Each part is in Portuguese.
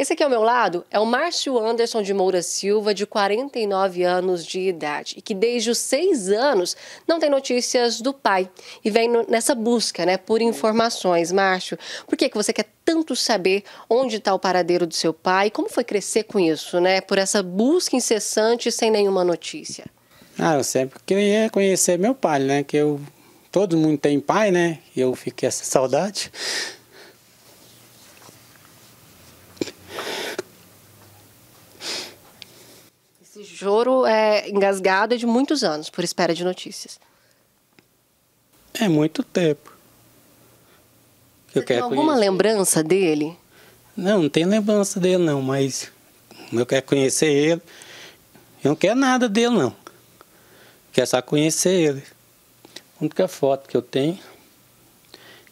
Esse aqui ao meu lado é o Márcio Anderson de Moura Silva, de 49 anos de idade, e que desde os seis anos não tem notícias do pai e vem nessa busca né, por informações. Márcio, por que, que você quer tanto saber onde está o paradeiro do seu pai? Como foi crescer com isso, né? Por essa busca incessante sem nenhuma notícia? Ah, eu sempre queria conhecer meu pai, né? Que eu todo mundo tem pai, né? E eu fiquei essa saudade. Esse choro é engasgado de muitos anos por espera de notícias. É muito tempo. Eu Você tem alguma conhecer. lembrança dele? Não, não tem lembrança dele não, mas eu quero conhecer ele. Eu não quero nada dele não. Quero só conhecer ele. A única foto que eu tenho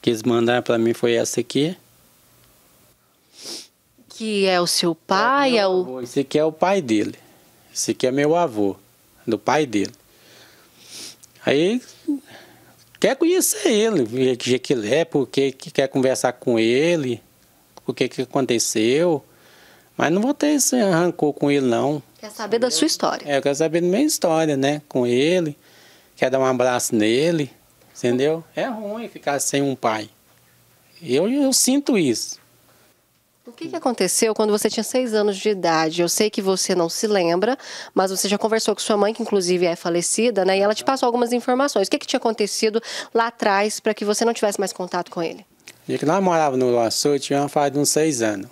que eles mandaram para mim foi essa aqui. Que é o seu pai? É, é o... Esse aqui é o pai dele. Esse aqui é meu avô, do pai dele. Aí quer conhecer ele, ver que ele é, porque que quer conversar com ele, o que que aconteceu. Mas não vou ter esse rancor com ele, não. Quer saber da sua história. É, eu quero saber da minha história, né? Com ele. Quer dar um abraço nele, entendeu? É ruim ficar sem um pai. Eu, eu sinto isso. O que, que aconteceu quando você tinha seis anos de idade? Eu sei que você não se lembra, mas você já conversou com sua mãe, que inclusive é falecida, né? E ela te passou algumas informações. O que, que tinha acontecido lá atrás para que você não tivesse mais contato com ele? E que nós morávamos no Açu, tinha uma de uns seis anos.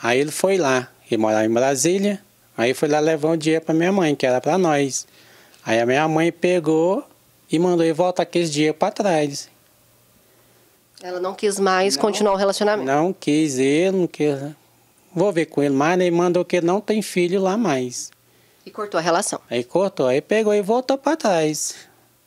Aí ele foi lá, ele morava em Brasília, aí foi lá levar um dinheiro para minha mãe, que era para nós. Aí a minha mãe pegou e mandou ele voltar aquele dinheiro para trás. Ela não quis mais não, continuar o relacionamento? Não quis, ele não quis. Vou ver com ele mais, né? ele mandou que não tem filho lá mais. E cortou a relação? Aí cortou, aí pegou e voltou para trás.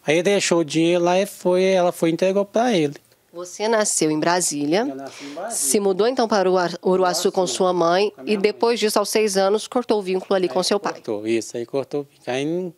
Aí deixou o dinheiro lá e foi, ela foi e entregou para ele. Você nasceu em Brasília, em Brasília, se mudou então para Uruaçu com sua mãe com e depois mãe. disso, aos seis anos, cortou o vínculo ali aí com seu cortou, pai. Cortou, isso, aí cortou. Aí não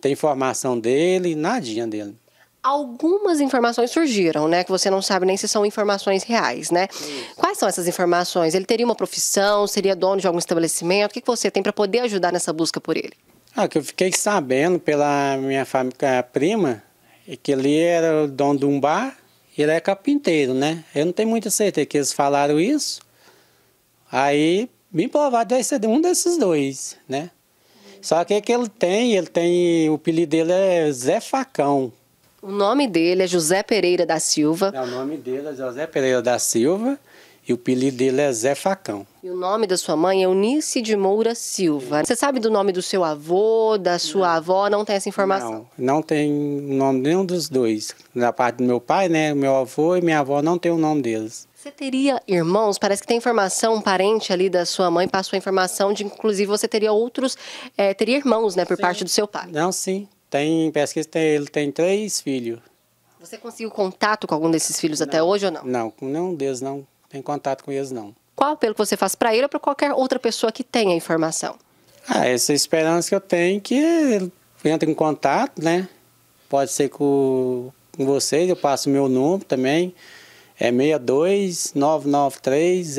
tem informação dele, nadinha dele algumas informações surgiram, né? Que você não sabe nem se são informações reais, né? Isso. Quais são essas informações? Ele teria uma profissão? Seria dono de algum estabelecimento? O que, você tem para poder ajudar nessa busca por ele? Ah, que eu fiquei sabendo pela minha família, prima é que ele era o dono de um bar e ele é carpinteiro, né? Eu não tenho muita certeza que eles falaram isso. Aí, bem provável deve ser um desses dois, né? Só que o é que ele tem, ele tem, o apelido dele é Zé Facão. O nome dele é José Pereira da Silva. Não, é, o nome dele é José Pereira da Silva e o apelido dele é Zé Facão. E o nome da sua mãe é Unice de Moura Silva. Você sabe do nome do seu avô, da sua não. avó? Não tem essa informação? Não, não tem nome nenhum dos dois. Da parte do meu pai, né? Meu avô e minha avó não tem o nome deles. Você teria irmãos? Parece que tem informação, um parente ali da sua mãe passou a informação de, inclusive, você teria outros, é, teria irmãos, né, por sim. parte do seu pai. Não, sim. Tem, pesquisa tem, ele tem três filhos. Você conseguiu contato com algum desses filhos não, até hoje ou não? Não, com nenhum deles não. Tem contato com eles não. Qual apelo que você faz para ele ou para qualquer outra pessoa que tenha informação? Ah, essa esperança que eu tenho que ele entre em contato, né? Pode ser com, com vocês, eu passo o meu número também. É 62 993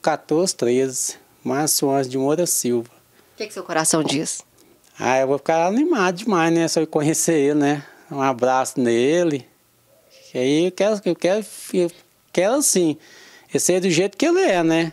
1413. Márcio Anjo de Moura Silva. O que, que seu coração diz? Ah, eu vou ficar animado demais, né? Se eu conhecer ele, né? Um abraço nele. E aí eu quero, eu quero, eu quero assim, ser do jeito que ele é, né?